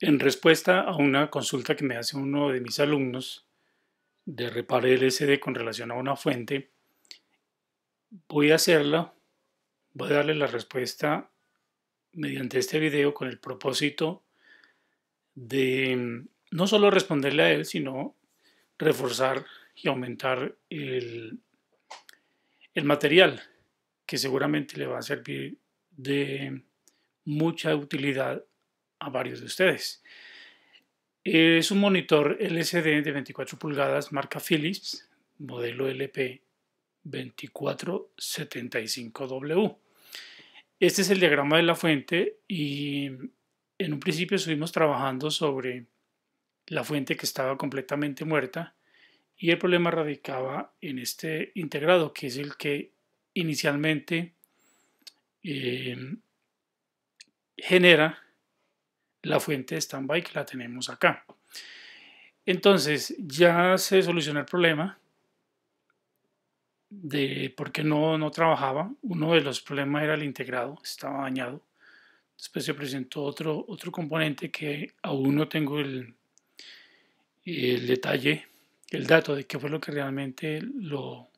En respuesta a una consulta que me hace uno de mis alumnos de el SD con relación a una fuente, voy a hacerla, voy a darle la respuesta mediante este video con el propósito de mm, no solo responderle a él, sino reforzar y aumentar el material que seguramente le va a servir de mucha utilidad a varios de ustedes. Es un monitor LCD de 24 pulgadas marca Philips, modelo LP2475W. Este es el diagrama de la fuente y en un principio estuvimos trabajando sobre la fuente que estaba completamente muerta y el problema radicaba en este integrado que es el que inicialmente eh, genera la fuente de standby que la tenemos acá. Entonces ya se solucionó el problema de por qué no, trabajaba. Uno de los problemas era el integrado, estaba dañado. Después se presentó otro, otro componente que aún no tengo el, el detalle, el dato de qué fue lo que realmente lo,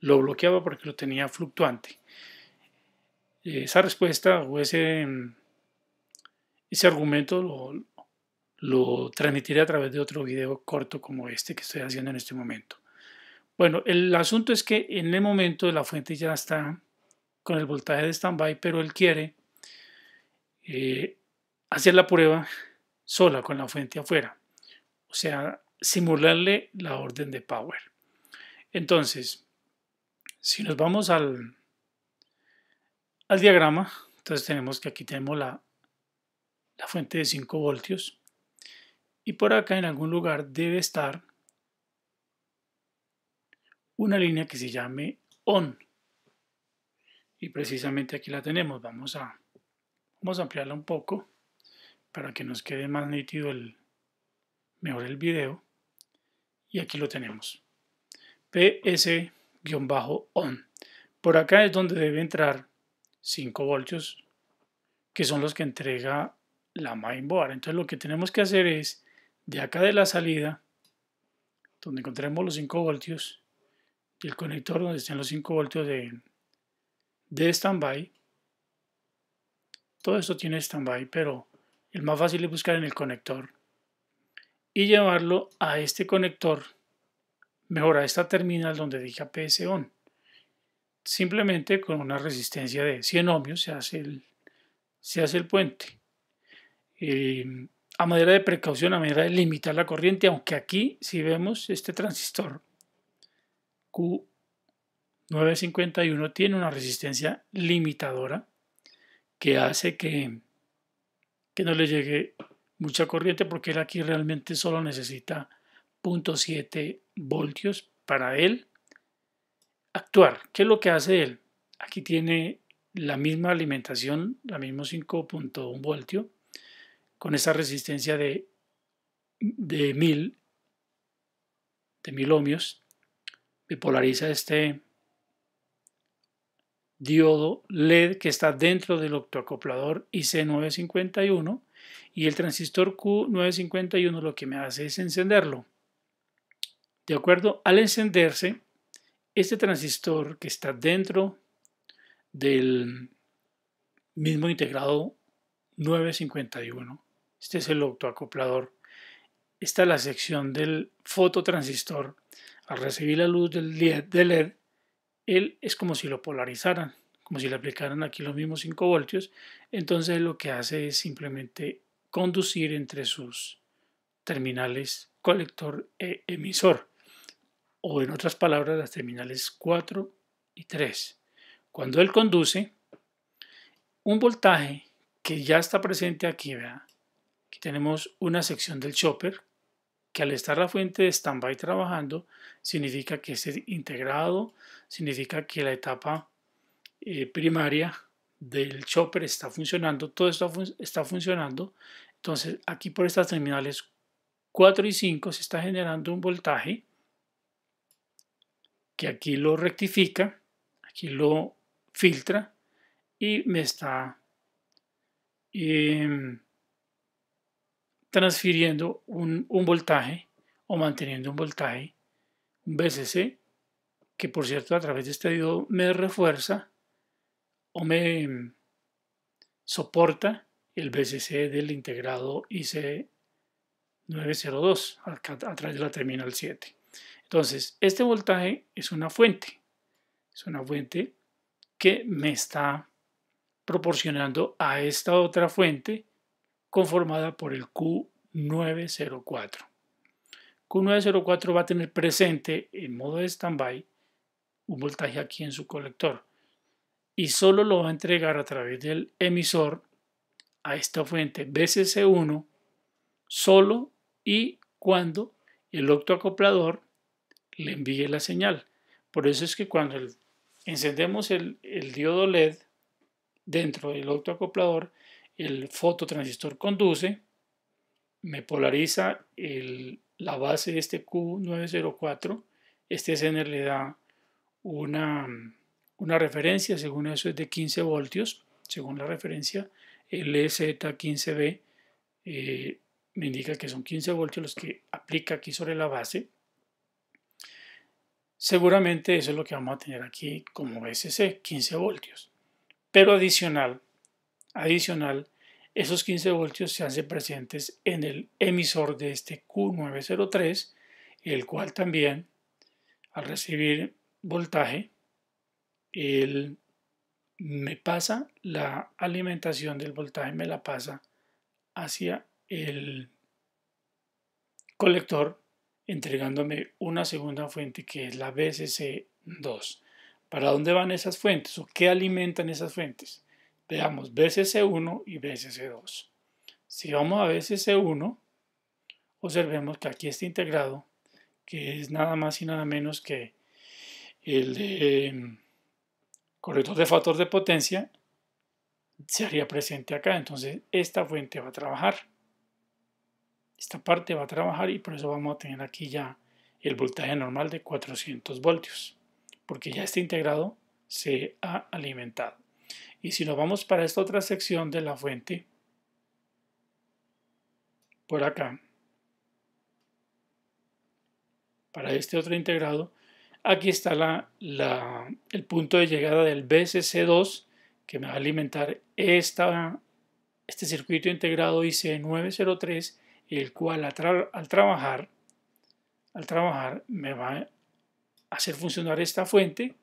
lo bloqueaba porque lo tenía fluctuante. Esa respuesta o ese ese argumento lo, transmitiré a través de otro video corto como este que estoy haciendo en este momento. Bueno, el asunto es que en el momento la fuente ya está con el voltaje de standby, pero él quiere eh, hacer la prueba sola con la fuente afuera, o sea, simularle la orden de power. Entonces, si nos vamos al, al diagrama, entonces tenemos que aquí tenemos la la fuente de 5 voltios y por acá en algún lugar debe estar una línea que se llame ON y precisamente aquí la tenemos vamos a, vamos a ampliarla un poco para que nos quede más nítido el mejor el video y aquí lo tenemos PS-ON por acá es donde debe entrar 5 voltios que son los que entrega la mainboard. Entonces lo que tenemos que hacer es, de acá de la salida, donde encontremos los 5 voltios, y el conector donde estén los 5 voltios de, de standby, todo esto tiene standby, pero el más fácil es buscar en el conector y llevarlo a este conector, mejor a esta terminal donde dije APS on. Simplemente con una resistencia de 100 ohmios se hace el, se hace el puente. Em, a manera de precaución, a manera de limitar la corriente, aunque aquí si vemos este transistor Q951 tiene una resistencia limitadora que hace que, que no le llegue mucha corriente porque él aquí realmente solo necesita 0.7 voltios para él actuar. ¿Qué es lo que hace él? Aquí tiene la misma alimentación, la misma 5.1 voltio, con esa resistencia de, de 1000, de ohmios, me polariza este diodo LED que está dentro del octoacoplador IC951 y el transistor Q951 lo que me hace es encenderlo. De acuerdo, al encenderse, este transistor que está dentro del mismo integrado 951 este es el optoacoplador. Esta es la sección del fototransistor. Al recibir la luz del LED, él es como si lo polarizaran, como si le aplicaran aquí los mismos 5 voltios. Entonces lo que hace es simplemente conducir entre sus terminales colector e emisor, o en otras palabras las terminales 4 y 3. Cuando él conduce, un voltaje que ya está presente aquí, ¿verdad? tenemos una sección del chopper que al estar la fuente de standby trabajando, significa que es integrado, significa que la etapa eh, primaria del chopper está funcionando, todo esto está funcionando. Entonces aquí por estas terminales 4 y 5 se está generando un voltaje que aquí lo rectifica, aquí lo filtra y me está em, transfiriendo un, voltaje o manteniendo un voltaje, un VCC, que por cierto a través de este diodo me refuerza o me mm, soporta el VCC del integrado IC902 a través de la terminal 7. Entonces, este voltaje es una fuente, es una fuente que me está proporcionando a esta otra fuente conformada por el Q904. Q904 va a tener presente en modo de standby un voltaje aquí en su colector y solo lo va a entregar a través del emisor a esta fuente BCC1 solo y cuando el octoacoplador le envíe la señal. Por eso es que cuando encendemos el, el, diodo LED dentro del octoacoplador, el fototransistor conduce, me polariza la base de este Q904, este zener le da una, referencia, según eso es de 15 voltios, según la referencia el ez 15 b eh, me indica que son 15 voltios los que aplica aquí sobre la base. Seguramente eso es lo que vamos a tener aquí como SC, 15 voltios. Pero adicional, Adicional, esos 15 voltios se hacen presentes en el emisor de este Q903, el cual también, al recibir voltaje, él me pasa la alimentación del voltaje, me la pasa hacia el colector, entregándome una segunda fuente que es la BCC2. ¿Para dónde van esas fuentes o qué alimentan esas fuentes? Veamos BCC1 e y BCC2. E si vamos a BCC1, e observemos que aquí está integrado, que es nada más y nada menos que el de em, corrector de factor de potencia se haría presente acá. Entonces esta fuente va a trabajar. Esta parte va a trabajar y por eso vamos a tener aquí ya el voltaje normal de 400 voltios. Porque ya este integrado, se ha alimentado. Y si nos vamos para esta otra sección de la fuente, por acá, para este otro integrado, aquí está el punto de llegada del BCC2 que me va a alimentar este circuito integrado IC903, el cual al, trabajar, al trabajar me va a hacer funcionar esta fuente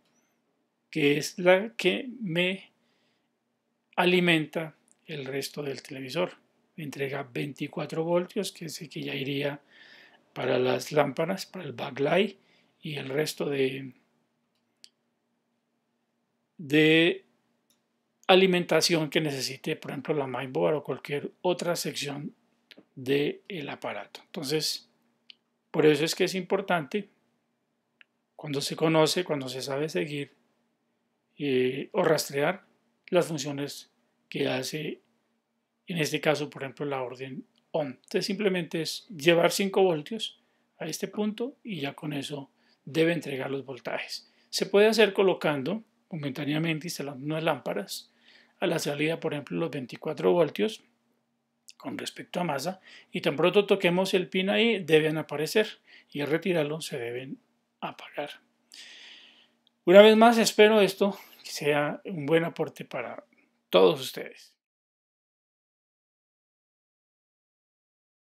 que es la que me alimenta el resto del televisor. Entrega 24 voltios, que sé que ya iría para las lámparas, para el backlight y el resto de, de alimentación que necesite, por ejemplo, la mindboard o cualquier otra sección del aparato. Entonces, por eso es que es importante cuando se conoce, cuando se sabe seguir eh, o rastrear las funciones que hace, en este caso, por ejemplo, la orden ON. Entonces simplemente es llevar 5 voltios a este punto y ya con eso debe entregar los voltajes. Se puede hacer colocando momentáneamente instalando unas lámparas a la salida, por ejemplo, los 24 voltios con respecto a masa y tan pronto toquemos el pin ahí deben aparecer y al retirarlo se deben apagar. Una vez más espero esto que sea un buen aporte para todos ustedes.